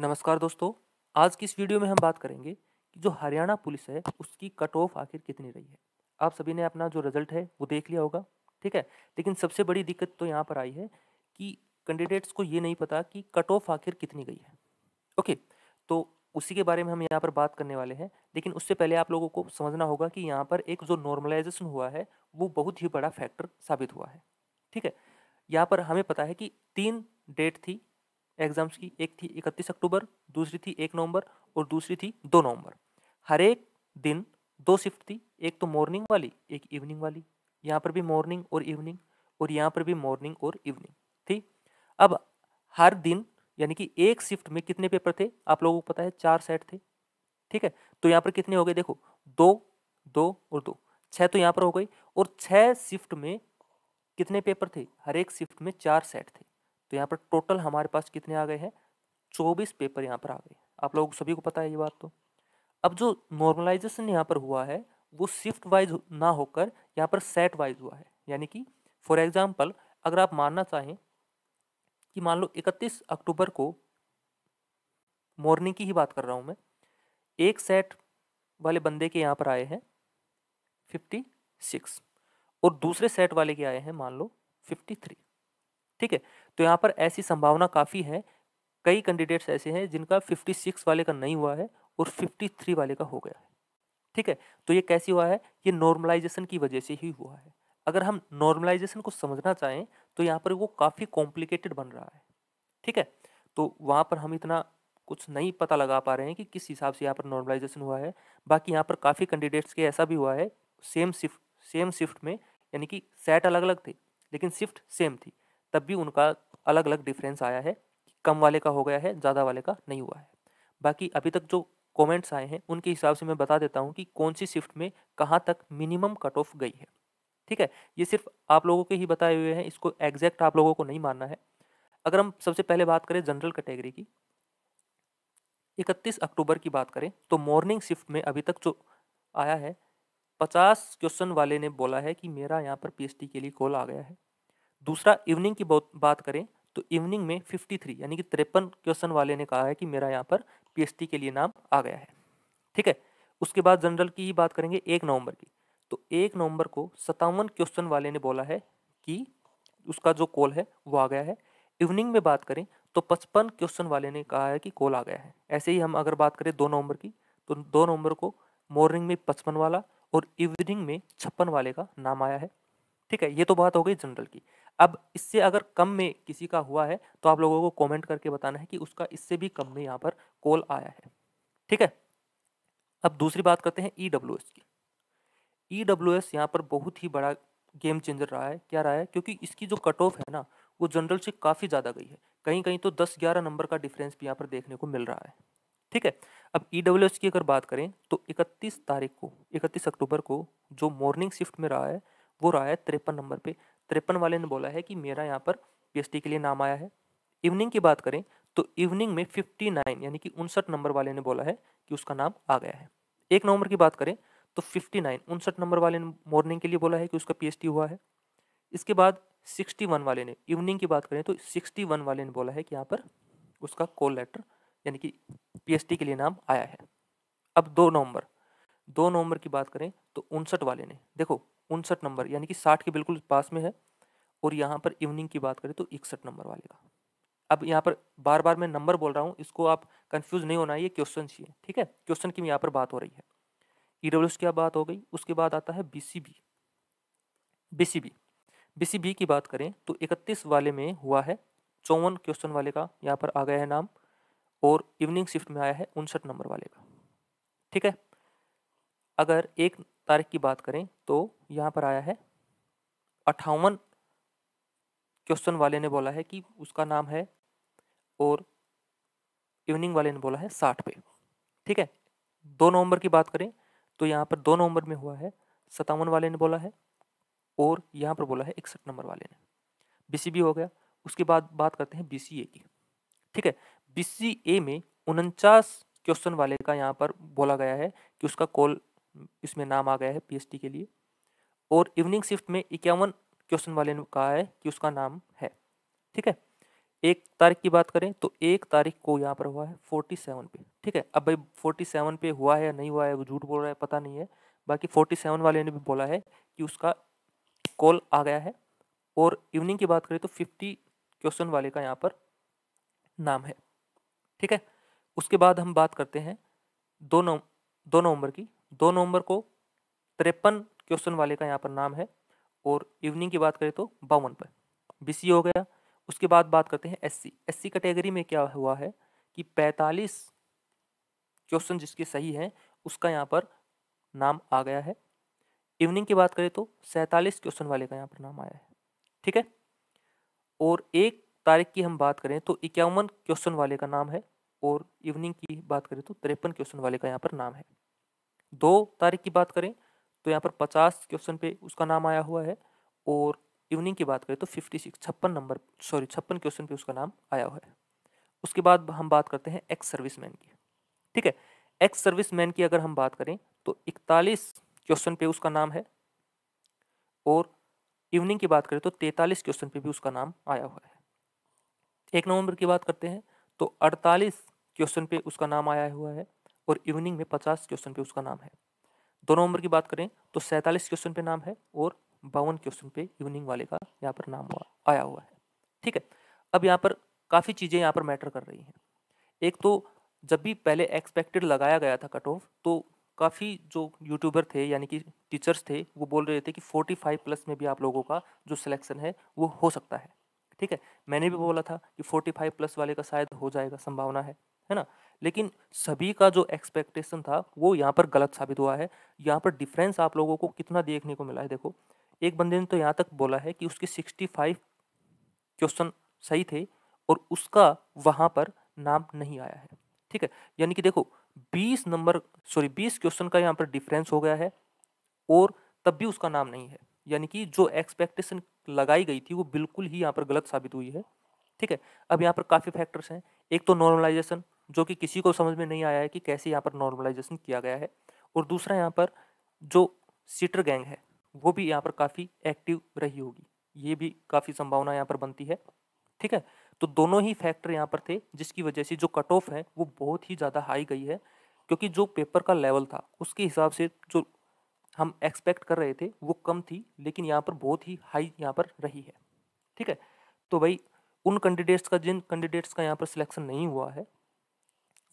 नमस्कार दोस्तों आज की इस वीडियो में हम बात करेंगे कि जो हरियाणा पुलिस है उसकी कट ऑफ आखिर कितनी रही है आप सभी ने अपना जो रिजल्ट है वो देख लिया होगा ठीक है लेकिन सबसे बड़ी दिक्कत तो यहाँ पर आई है कि कैंडिडेट्स को ये नहीं पता कि कट ऑफ आखिर कितनी गई है ओके तो उसी के बारे में हम यहाँ पर बात करने वाले हैं लेकिन उससे पहले आप लोगों को समझना होगा कि यहाँ पर एक जो नॉर्मलाइजेशन हुआ है वो बहुत ही बड़ा फैक्टर साबित हुआ है ठीक है यहाँ पर हमें पता है कि तीन डेट थी एग्ज़ाम्स की एक थी इकतीस अक्टूबर दूसरी थी एक नवंबर और दूसरी थी दो नवंबर हर एक दिन दो शिफ्ट थी एक तो मॉर्निंग वाली एक इवनिंग वाली यहाँ पर भी मॉर्निंग और इवनिंग और यहाँ पर भी मॉर्निंग और इवनिंग ठीक अब हर दिन यानी कि एक शिफ्ट में कितने पेपर थे आप लोगों को पता है चार सेट थे ठीक है तो यहाँ पर कितने हो गए देखो दो दो और दो छः तो यहाँ पर हो गई और छः शिफ्ट में कितने पेपर थे हर एक शिफ्ट में चार सेट थे तो यहाँ पर टोटल हमारे पास कितने आ गए हैं चौबीस पेपर यहाँ पर आ गए आप लोगों को सभी को पता है ये बात तो अब जो नॉर्मलाइजेशन यहाँ पर हुआ है वो शिफ्ट वाइज ना होकर यहाँ पर सेट वाइज हुआ है यानी कि फॉर एग्जाम्पल अगर आप मानना चाहें कि मान लो 31 अक्टूबर को मॉर्निंग की ही बात कर रहा हूँ मैं एक सेट वाले बंदे के यहाँ पर आए हैं 56 और दूसरे सेट वाले के आए हैं मान लो 53 ठीक है तो यहाँ पर ऐसी संभावना काफ़ी है कई कैंडिडेट्स ऐसे हैं जिनका 56 वाले का नहीं हुआ है और 53 वाले का हो गया है ठीक है तो ये कैसे हुआ है ये नॉर्मलाइजेशन की वजह से ही हुआ है अगर हम नॉर्मलाइजेशन को समझना चाहें तो यहाँ पर वो काफ़ी कॉम्प्लिकेटेड बन रहा है ठीक है तो वहाँ पर हम इतना कुछ नहीं पता लगा पा रहे हैं कि किस हिसाब से यहाँ पर नॉर्मलाइजेशन हुआ है बाकी यहाँ पर काफ़ी कैंडिडेट्स के ऐसा भी हुआ है सेम शिफ्ट सेम शिफ्ट में यानी कि सेट अलग अलग थे लेकिन शिफ्ट सेम थी तब भी उनका अलग अलग डिफरेंस आया है कम वाले का हो गया है ज़्यादा वाले का नहीं हुआ है बाकी अभी तक जो कमेंट्स आए हैं उनके हिसाब से मैं बता देता हूँ कि कौन सी शिफ्ट में कहाँ तक मिनिमम कट ऑफ गई है ठीक है ये सिर्फ आप लोगों के ही बताए हुए हैं इसको एग्जैक्ट आप लोगों को नहीं मानना है अगर हम सबसे पहले बात करें जनरल कैटेगरी की 31 अक्टूबर की बात करें तो मॉर्निंग शिफ्ट में अभी तक जो आया है 50 क्वेश्चन वाले ने बोला है कि मेरा यहाँ पर पीएचडी के लिए कॉल आ गया है दूसरा इवनिंग की बात करें तो इवनिंग में 53 यानी कि तिरपन क्वेश्चन वाले ने कहा है कि मेरा यहाँ पर पीएसटी के लिए नाम आ गया है ठीक है उसके बाद जनरल की ही बात करेंगे एक नवंबर की तो एक नवंबर को सत्तावन क्वेश्चन वाले ने बोला है कि उसका जो कॉल है वो आ गया है इवनिंग में बात करें तो पचपन क्वेश्चन वाले ने कहा है कि कॉल आ गया है ऐसे ही हम अगर बात करें दो नवंबर की तो दो नवंबर को मॉर्निंग में पचपन वाला और इवनिंग में छप्पन वाले का नाम आया है ठीक है ये तो बात हो गई जनरल की अब इससे अगर कम में किसी का हुआ है तो आप लोगों को कमेंट करके बताना है कि उसका इससे भी कम में यहाँ पर कॉल आया है ठीक है अब दूसरी बात करते हैं ई e की ई डब्ल्यू एस यहाँ पर बहुत ही बड़ा गेम चेंजर रहा है क्या रहा है क्योंकि इसकी जो कट ऑफ है ना वो जनरल से काफ़ी ज़्यादा गई है कहीं कहीं तो दस ग्यारह नंबर का डिफरेंस भी यहाँ पर देखने को मिल रहा है ठीक है अब ई डब्ल्यू एस की अगर बात करें तो इकतीस तारीख को इकतीस अक्टूबर को जो मॉर्निंग शिफ्ट में रहा है वो रहा है तिरपन नंबर पे तिरपन वाले ने बोला है कि मेरा यहाँ पर पी के लिए नाम आया है इवनिंग की बात करें तो इवनिंग में फिफ्टी नाइन यानी कि उनसठ नंबर वाले ने बोला है कि उसका नाम आ गया है एक नवंबर की बात करें तो फिफ्टी नाइन उनसठ नंबर वाले ने मॉर्निंग के लिए बोला है कि उसका पी हुआ है इसके बाद सिक्सटी वन वाले ने इवनिंग की बात करें तो सिक्सटी वन वाले ने बोला है कि यहाँ पर उसका कॉल लेटर यानी कि पी के लिए नाम आया है अब दो नवंबर दो नवंबर की बात करें तो उनसठ वाले ने देखो उनसठ नंबर यानी कि साठ के बिल्कुल पास में है और यहाँ पर इवनिंग की बात करें तो इकसठ नंबर वाले का अब यहाँ पर बार बार मैं नंबर बोल रहा हूँ इसको आप कंफ्यूज नहीं होना ये क्वेश्चन ही है ठीक है क्वेश्चन की यहाँ पर बात हो रही है ई डब्ल्यू की बात हो गई उसके बाद आता है B C B B C B B C B की बात करें तो इकतीस वाले में हुआ है चौवन क्वेश्चन वाले का यहाँ पर आ गया है नाम और इवनिंग शिफ्ट में आया है उनसठ नंबर वाले का ठीक है अगर एक तारीख की बात करें तो यहाँ पर आया है अट्ठावन क्वेश्चन वाले ने बोला है कि उसका नाम है और इवनिंग वाले ने बोला है साठ पे ठीक है दो नवंबर की बात करें तो यहाँ पर दो नवंबर में हुआ है सतावन वाले ने बोला है और यहाँ पर बोला है इकसठ नंबर वाले ने बी भी हो गया उसके बाद बात करते हैं बी की ठीक है बी में उनचास क्वेश्चन वाले का यहाँ पर बोला गया है कि उसका कॉल इसमें नाम आ गया है पी के लिए और इवनिंग शिफ्ट में इक्यावन क्वेश्चन वाले ने कहा है कि उसका नाम है ठीक है एक तारीख की बात करें तो एक तारीख को यहाँ पर हुआ है फोर्टी सेवन पे ठीक है अब भाई फोर्टी सेवन पे हुआ है या नहीं हुआ है वो झूठ बोल रहा है पता नहीं है बाकी फोर्टी सेवन वाले ने भी बोला है कि उसका कॉल आ गया है और इवनिंग की बात करें तो फिफ्टी क्वेश्चन वाले का यहाँ पर नाम है ठीक है उसके बाद हम बात करते हैं दो नव दो नवंबर की दो नवंबर को तिरपन क्वेश्चन वाले का यहाँ पर नाम है और इवनिंग की बात करें तो बावन पर बी हो गया उसके बाद बात करते हैं एस सी कैटेगरी में क्या हुआ है कि पैंतालीस क्वेश्चन जिसके सही हैं उसका यहाँ पर नाम आ गया है इवनिंग की बात करें तो सैंतालीस क्वेश्चन वाले का यहाँ पर नाम आया है ठीक है और एक तारीख की हम बात करें तो इक्यावन क्वेश्चन वाले का नाम है और इवनिंग की बात करें तो तिरपन क्वेश्चन वाले का यहाँ पर नाम है दो तारीख की बात करें तो यहाँ पर पचास क्वेश्चन पे उसका नाम आया हुआ है और इवनिंग की बात करें तो फिफ्टी सिक्स छप्पन नंबर सॉरी छप्पन क्वेश्चन पे उसका नाम आया हुआ है उसके बाद हम बात करते हैं एक्स सर्विस मैन की ठीक है एक्स सर्विस मैन की अगर हम बात करें तो इकतालीस क्वेश्चन पे उसका नाम है और इवनिंग की बात करें तो तैतालीस क्वेश्चन पे भी उसका नाम आया हुआ है एक नवंबर की बात करते हैं तो अड़तालीस क्वेश्चन पे उसका नाम आया हुआ है और इवनिंग में पचास क्वेश्चन पे उसका नाम है दोनों नंबर की बात करें तो सैंतालीस क्वेश्चन पे नाम है और बावन क्वेश्चन पे इवनिंग वाले का यहाँ पर नाम हुआ आया हुआ है ठीक है अब यहाँ पर काफ़ी चीज़ें यहाँ पर मैटर कर रही हैं एक तो जब भी पहले एक्सपेक्टेड लगाया गया था कट ऑफ तो काफ़ी जो यूट्यूबर थे यानी कि टीचर्स थे वो बोल रहे थे कि फोर्टी फाइव प्लस में भी आप लोगों का जो सिलेक्शन है वो हो सकता है ठीक है मैंने भी बोला था कि फ़ोर्टी फाइव प्लस वाले का शायद हो जाएगा संभावना है है ना लेकिन सभी का जो एक्सपेक्टेशन था वो यहाँ पर गलत साबित हुआ है यहाँ पर डिफरेंस आप लोगों को कितना देखने को मिला है देखो एक बंदे ने तो यहाँ तक बोला है कि उसके सिक्सटी फाइव क्वेश्चन सही थे और उसका वहाँ पर नाम नहीं आया है ठीक है यानी कि देखो बीस नंबर सॉरी बीस क्वेश्चन का यहाँ पर डिफरेंस हो गया है और तब भी उसका नाम नहीं है यानी कि जो एक्सपेक्टेशन लगाई गई थी वो बिल्कुल ही यहाँ पर गलत साबित हुई है ठीक है अब यहाँ पर काफ़ी फैक्टर्स हैं एक तो नॉर्मलाइजेशन जो कि किसी को समझ में नहीं आया है कि कैसे यहाँ पर नॉर्मलाइजेशन किया गया है और दूसरा यहाँ पर जो सीटर गैंग है वो भी यहाँ पर काफ़ी एक्टिव रही होगी ये भी काफ़ी संभावना यहाँ पर बनती है ठीक है तो दोनों ही फैक्टर यहाँ पर थे जिसकी वजह से जो कट ऑफ है वो बहुत ही ज़्यादा हाई गई है क्योंकि जो पेपर का लेवल था उसके हिसाब से जो हम एक्सपेक्ट कर रहे थे वो कम थी लेकिन यहाँ पर बहुत ही हाई यहाँ पर रही है ठीक है तो भाई उन कैंडिडेट्स का जिन कैंडिडेट्स का यहाँ पर सिलेक्शन नहीं हुआ है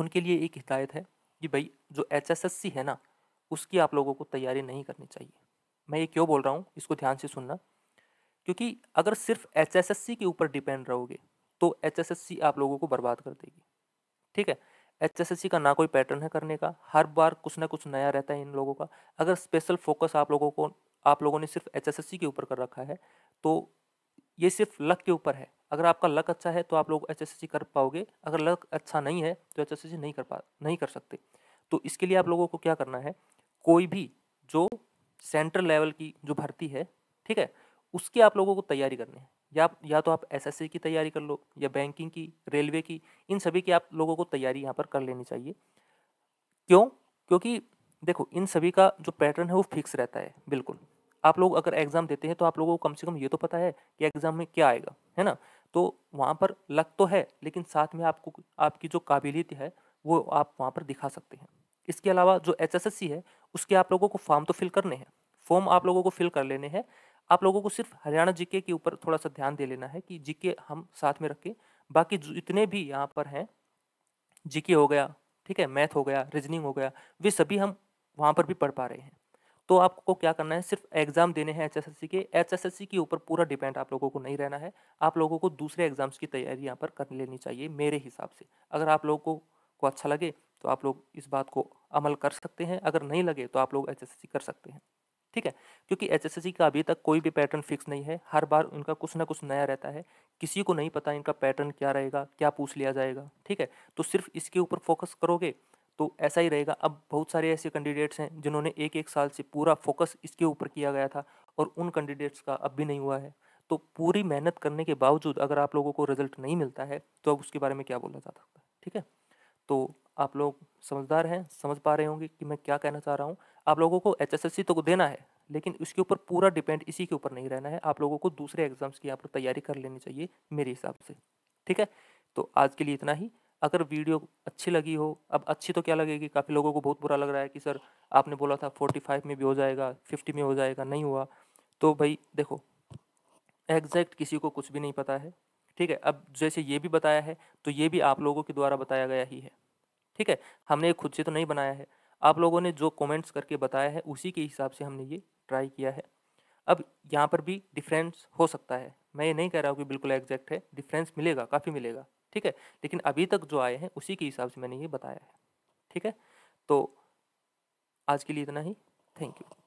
उनके लिए एक हिदायत है कि भाई जो एच है ना उसकी आप लोगों को तैयारी नहीं करनी चाहिए मैं ये क्यों बोल रहा हूँ इसको ध्यान से सुनना क्योंकि अगर सिर्फ एच के ऊपर डिपेंड रहोगे तो एच आप लोगों को बर्बाद कर देगी ठीक है एच का ना कोई पैटर्न है करने का हर बार कुछ ना कुछ नया रहता है इन लोगों का अगर स्पेशल फोकस आप लोगों को आप लोगों ने सिर्फ एच के ऊपर कर रखा है तो ये सिर्फ लक के ऊपर है अगर आपका लक अच्छा है तो आप लोग एच कर पाओगे अगर लक अच्छा नहीं है तो एच नहीं कर पा नहीं कर सकते तो इसके लिए आप लोगों को क्या करना है कोई भी जो सेंट्रल लेवल की जो भर्ती है ठीक है उसकी आप लोगों को तैयारी करनी है या या तो आप एसएससी की तैयारी कर लो या बैंकिंग की रेलवे की इन सभी की आप लोगों को तैयारी यहाँ पर कर लेनी चाहिए क्यों क्योंकि देखो इन सभी का जो पैटर्न है वो फिक्स रहता है बिल्कुल आप लोग अगर एग्ज़ाम देते हैं तो आप लोगों को कम से कम ये तो पता है कि एग्ज़ाम में क्या आएगा है ना तो वहाँ पर लक तो है लेकिन साथ में आपको आपकी जो काबिलियत है वो आप वहाँ पर दिखा सकते हैं इसके अलावा जो एच है उसके आप लोगों को फॉर्म तो फिल करने हैं फॉर्म आप लोगों को फिल कर लेने हैं आप लोगों को सिर्फ हरियाणा जीके के ऊपर थोड़ा सा ध्यान दे लेना है कि जीके हम साथ में रखें बाकी जितने भी यहाँ पर हैं जीके हो गया ठीक है मैथ हो गया रीजनिंग हो गया वे सभी हम वहाँ पर भी पढ़ पा रहे हैं तो आपको क्या करना है सिर्फ एग्ज़ाम देने हैं एचएसएससी के एचएसएससी के ऊपर पूरा डिपेंड आप लोगों को नहीं रहना है आप लोगों को दूसरे एग्ज़ाम्स की तैयारी यहाँ पर कर लेनी चाहिए मेरे हिसाब से अगर आप लोगों को, को अच्छा लगे तो आप लोग इस बात को अमल कर सकते हैं अगर नहीं लगे तो आप लोग एच कर सकते हैं ठीक है क्योंकि एच का अभी तक कोई भी पैटर्न फिक्स नहीं है हर बार उनका कुछ ना कुछ नया रहता है किसी को नहीं पता इनका पैटर्न क्या रहेगा क्या पूछ लिया जाएगा ठीक है तो सिर्फ इसके ऊपर फोकस करोगे तो ऐसा ही रहेगा अब बहुत सारे ऐसे कैंडिडेट्स हैं जिन्होंने एक एक साल से पूरा फोकस इसके ऊपर किया गया था और उन कैंडिडेट्स का अब भी नहीं हुआ है तो पूरी मेहनत करने के बावजूद अगर आप लोगों को रिजल्ट नहीं मिलता है तो अब उसके बारे में क्या बोला जा सकता है ठीक है तो आप लोग समझदार हैं समझ पा रहे होंगे कि मैं क्या कहना चाह रहा हूँ आप लोगों को एच तो देना है लेकिन उसके ऊपर पूरा डिपेंड इसी के ऊपर नहीं रहना है आप लोगों को दूसरे एग्जाम्स की यहाँ पर तैयारी कर लेनी चाहिए मेरे हिसाब से ठीक है तो आज के लिए इतना ही अगर वीडियो अच्छी लगी हो अब अच्छी तो क्या लगेगी काफ़ी लोगों को बहुत बुरा लग रहा है कि सर आपने बोला था फोर्टी फाइव में भी हो जाएगा फिफ्टी में हो जाएगा नहीं हुआ तो भाई देखो एग्जैक्ट किसी को कुछ भी नहीं पता है ठीक है अब जैसे ये भी बताया है तो ये भी आप लोगों के द्वारा बताया गया ही है ठीक है हमने खुद से तो नहीं बनाया है आप लोगों ने जो कमेंट्स करके बताया है उसी के हिसाब से हमने ये ट्राई किया है अब यहाँ पर भी डिफरेंस हो सकता है मैं ये नहीं कह रहा हूँ कि बिल्कुल एग्जैक्ट है डिफरेंस मिलेगा काफ़ी मिलेगा ठीक है लेकिन अभी तक जो आए हैं उसी के हिसाब से मैंने ये बताया है ठीक है तो आज के लिए इतना ही थैंक यू